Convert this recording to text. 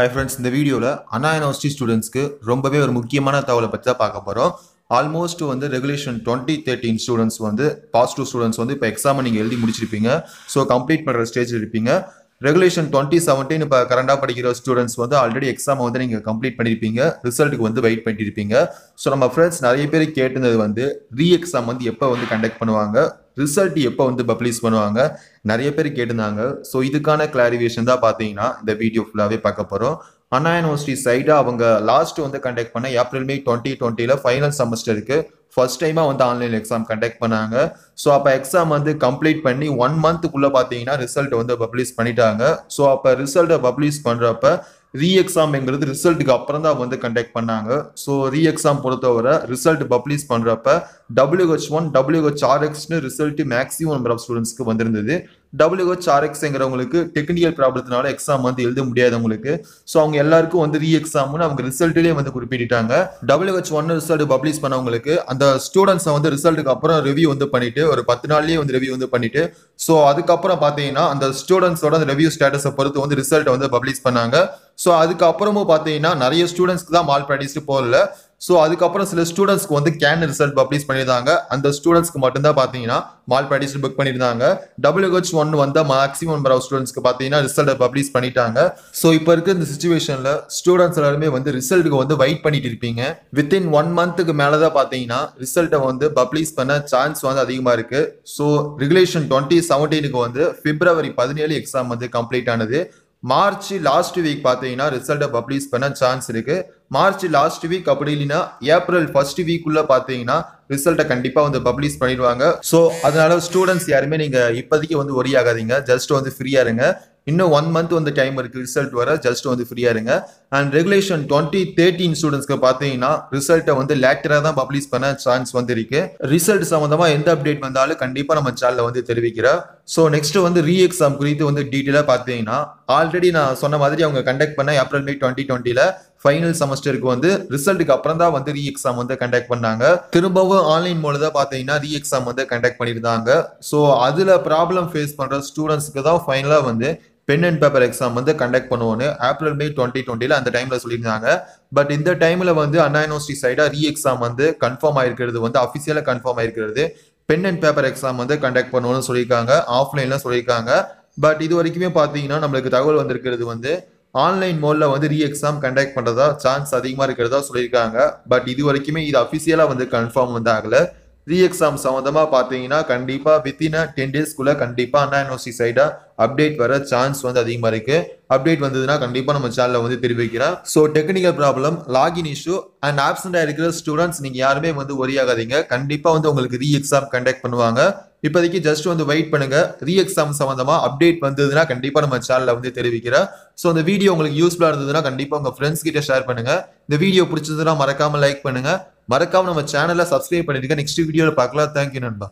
hi friends இந்த வீடியோவில் அண்ணா university ஸ்டூடெண்ட்ஸ்க்கு ரொம்பவே ஒரு முக்கியமான தகவலை பற்றி தான் பார்க்க போகிறோம் ஆல்மோஸ்ட் வந்து ரெகுலேஷன் டுவெண்ட்டி தேர்ட்டின் ஸ்டூடெண்ட்ஸ் வந்து பாசிட்டிவ் ஸ்டூடெண்ட்ஸ் வந்து இப்போ எக்ஸாமை நீங்கள் எழுதி முடிச்சிருப்பீங்க ஸோ கம்ப்ளீட் பண்ணுற ஸ்டேஜில் இருப்பீங்க ரெகுலேஷன் டுவெண்ட்டி செவன்டீன் இப்போ கரண்டாக படிக்கிற ஸ்டூடெண்ட்ஸ் வந்து ஆல்ரெடி எக்ஸாமை வந்து நீங்கள் கம்ப்ளீட் பண்ணியிருப்பீங்க ரிசல்ட்டுக்கு வந்து வெயிட் பண்ணியிருப்பீங்க ஸோ நம்ம ஃப்ரெண்ட்ஸ் நிறைய பேர் கேட்டிருந்தது வந்து ரீ எக்ஸாம் வந்து எப்போ வந்து கண்டக்ட் பண்ணுவாங்க ரிசல்ட் எப்போ வந்து பப்ளிஷ் பண்ணுவாங்க நிறைய பேர் கேட்டிருந்தாங்க ஸோ இதுக்கான கிளாரிஃபிகேஷன் தான் பார்த்தீங்கன்னா இந்த வீடியோ ஃபுல்லாகவே பார்க்க போகிறோம் அண்ணா யூனிவர்சிட்டி சைடாக அவங்க லாஸ்ட் வந்து கண்டக்ட் பண்ண ஏப்ரல் மே டுவெண்ட்டி டுவெண்ட்டியில் ஃபைனல் செமஸ்டருக்கு ஃபர்ஸ்ட் டைமாக வந்து ஆன்லைன் எக்ஸாம் கண்டக்ட் பண்ணாங்க ஸோ அப்போ எக்ஸாம் வந்து கம்ப்ளீட் பண்ணி ஒன் மந்த்துக்குள்ளே பார்த்தீங்கன்னா ரிசல்ட் வந்து பப்ளிஷ் பண்ணிட்டாங்க ஸோ அப்போ ரிசல்ட்டை பப்ளிஷ் பண்ணுறப்ப ரீ எக்ஸாம்ங்கிறது ரிசல்ட்டுக்கு அப்புறம் தான் வந்து கண்டக்ட் பண்ணாங்க ஸோ ரீ எக்ஸாம் பொறுத்தவரை ரிசல்ட் பப்ளிஷ் பண்ணுறப்ப டபிள்யூஹெச் ஒன் டபிள்யூஹெச் ஆர்எக்ஸ்னு ரிசல்ட் மேக்ஸிமம் நம்பர் ஆஃப் ஸ்டூடெண்ட்ஸ்க்கு வந்திருந்தது டபிள்யூஹெச் ஆர்எக்ஸ்ங்கிறவங்களுக்கு டெக்னிக்கல் ப்ராப்ளத்தினால எக்ஸாம் வந்து எழுத முடியாதவங்களுக்கு ஸோ அவங்க எல்லாருக்கும் வந்து ரீ எக்ஸாம்னு அவங்க ரிசல்ட்லேயே வந்து குறிப்பிட்டாங்க டபிள்யூஹெச் ஒன் ரிசல்ட் பப்ளிஷ் பண்ணவங்களுக்கு அந்த ஸ்டூடெண்ட்ஸை வந்து ரிசல்ட்டுக்கு அப்புறம் ரிவ்யூ வந்து பண்ணிட்டு ஒரு பத்து நாள்லேயே வந்து ரிவ்யூ வந்து பண்ணிட்டு ஸோ அதுக்கப்புறம் பார்த்தீங்கன்னா அந்த ஸ்டூடெண்ட்ஸோட அந்த ரிவ்யூ ஸ்டேட்டஸை பொறுத்து வந்து ரிசல்ட்டை வந்து பப்ளிஷ் பண்ணாங்க ஸோ அதுக்கப்புறமும் பார்த்தீங்கன்னா நிறைய ஸ்டூடெண்ட்ஸ்க்கு தான் மால் ப்ராக்டிஸ் போகல ஸோ அதுக்கப்புறம் சில ஸ்டூடெண்ட்ஸ்க்கு வந்து கேன் ரிசல்ட் பப்ளிஷ் பண்ணியிருந்தாங்க அந்த ஸ்டூடெண்ட்ஸ்க்கு மட்டும்தான் பார்த்தீங்கன்னா மால் ப்ராக்டிஸ் புக் பண்ணியிருந்தாங்க டபிள்யூஹெச் ஒன் வந்த மேக்ஸிமம் நம்பர் ஆஃப் ஸ்டூடெண்ட்ஸ்க்கு பார்த்தீங்கன்னா ரிசல்ட்டை பப்ளிஷ் பண்ணிட்டாங்க ஸோ இப்போ இருக்க இந்த சுச்சுவேஷனில் ஸ்டூடெண்ட்ஸ் எல்லாருமே வந்து ரிசல்ட்டுக்கு வந்து வெயிட் பண்ணிட்டு இருப்பீங்க வித்தின் ஒன் மந்த்துக்கு மேலே தான் பார்த்தீங்கன்னா ரிசல்ட்டை வந்து பப்ளிஷ் பண்ண சான்ஸ் வந்து அதிகமாக இருக்குது ஸோ ரெகுலேஷன் டுவெண்ட்டி செவன்டீனுக்கு வந்து பிப்ரவரி பதினேழு எக்ஸாம் வந்து கம்ப்ளீட் ஆனது மார்ச் லாஸ்ட் வீக் பார்த்தீங்கன்னா ரிசல்ட்டை பப்ளிஷ் பண்ண சான்ஸ் இருக்குது மார்ச் லாஸ்ட் வீக் அப்படி இல்லைன்னா ஏப்ரல் ஃபர்ஸ்ட் வீக்குள்ளே பார்த்தீங்கன்னா ரிசல்ட்டை கண்டிப்பாக வந்து பப்ளிஷ் பண்ணிடுவாங்க ஸோ அதனால ஸ்டூடெண்ட்ஸ் யாருமே நீங்கள் இப்போதைக்கு வந்து ஒரி ஆகாதீங்க ஜஸ்ட் வந்து ஃப்ரீயாக இருங்க இன்னும் ஒன் மந்த் வந்து டைம் இருக்குது ரிசல்ட் வர ஜஸ்ட் வந்து ஃப்ரீயாக இருங்க அண்ட் ரெகுலேஷன் டுவெண்ட்டி தேர்ட்டின் ஸ்டூடெண்ட்ஸ்க்கு பார்த்தீங்கன்னா ரிசல்ட்டை வந்து லேட்டராக தான் பப்ளிஷ் பண்ண சான்ஸ் வந்திருக்கு ரிசல்ட் சம்மந்தமாக எந்த அப்டேட் வந்தாலும் கண்டிப்பாக நம்ம சேனலில் வந்து தெரிவிக்கிறேன் ஸோ நெக்ஸ்ட் வந்து ரீ எக்ஸாம் குறித்து வந்து டீட்டெயிலாக பார்த்தீங்கன்னா ஆல்ரெடி நான் சொன்ன மாதிரி அவங்க கண்டக்ட் பண்ண ஏப்ரல் மே டுவெண்ட்டி டுவெண்ட்டியில் ஃபைனல் செமஸ்டருக்கு வந்து ரிசல்ட்டுக்கு அப்புறம் தான் வந்து ரீ எக்ஸாம் வந்து கண்டக்ட் பண்ணாங்க திரும்பவும் ஆன்லைன் மூலம் தான் பார்த்தீங்கன்னா ரீ எக்ஸாம் வந்து கண்டக்ட் பண்ணியிருந்தாங்க ஸோ அதில் ப்ராப்ளம் ஃபேஸ் பண்ணுற ஸ்டூடெண்ட்ஸ்க்கு தான் ஃபைனலாக வந்து பென் அண்ட் பேப்பர் எக்ஸாம் வந்து கண்டக்ட் பண்ணுவோன்னு ஏப்ரல் மே டுவெண்ட்டி டுவெண்ட்டில அந்த டைம்ல சொல்லியிருந்தாங்க பட் இந்த டைம்ல வந்து அண்ணா யூனிவர்சிட்டி சைடா ரீ எக்ஸாம் வந்து கன்ஃபார்ம் ஆயிருக்கிறது வந்து அஃபிஷியலாக கன்ஃபார்ம் ஆயிருக்கிறது பென் அண்ட் பேப்பர் எக்ஸாம் வந்து கண்டக்ட் பண்ணணும்னு சொல்லியிருக்காங்க ஆஃப்லைன்ல சொல்லியிருக்காங்க பட் இது வரைக்குமே பார்த்தீங்கன்னா நம்மளுக்கு தகவல் வந்திருக்கிறது வந்து ஆன்லைன் மோடில் வந்து ரீ எக்ஸாம் கண்டக்ட் பண்ணுறதா சான்ஸ் அதிகமாக இருக்கிறதா சொல்லியிருக்காங்க பட் இது வரைக்குமே இது அஃபிஷியலாக வந்து கன்ஃபார்ம் வந்து ஆகலை ரீ எக்ஸாம் சம்மந்தமாக பார்த்தீங்கன்னா கண்டிப்பாக வித்தின் டென் டேஸ்க்குள்ளே கண்டிப்பாக அண்ணா என்ஓசி சைடாக அப்டேட் வர சான்ஸ் வந்து அதிகமாக இருக்குது அப்டேட் வந்ததுன்னா கண்டிப்பாக நம்ம சேனலில் வந்து தெரிவிக்கிறோம் so technical problem login issue and ஆப்சண்டாக இருக்கிற ஸ்டூடெண்ட்ஸ் நீங்கள் யாருமே வந்து ஒரியாகாதீங்க கண்டிப்பாக வந்து உங்களுக்கு ரீ எக்ஸாம் கண்டக்ட் பண்ணுவாங்க இப்போதைக்கு ஜஸ்ட் வந்து வெயிட் பண்ணுங்க ரீ எக்ஸாம் சம்மந்தமாக அப்டேட் வந்ததுன்னா கண்டிப்பாக நம்ம சேனலில் வந்து தெரிவிக்கிறேன் ஸோ அந்த வீடியோ உங்களுக்கு யூஸ்ஃபுல்லாக இருந்ததுன்னா கண்டிப்பாக உங்கள் ஃப்ரெண்ட்ஸ் கிட்ட ஷேர் பண்ணுங்கள் இந்த வீடியோ பிடிச்சதுன்னா மறக்காமல் லைக் பண்ணுங்கள் மறக்காம நம்ம சேனலை சப்ஸ்கிரைப் பண்ணிருக்கேன் நெக்ஸ்ட் வீடியோவில் பார்க்கலாம் தேங்க்யூ நண்பா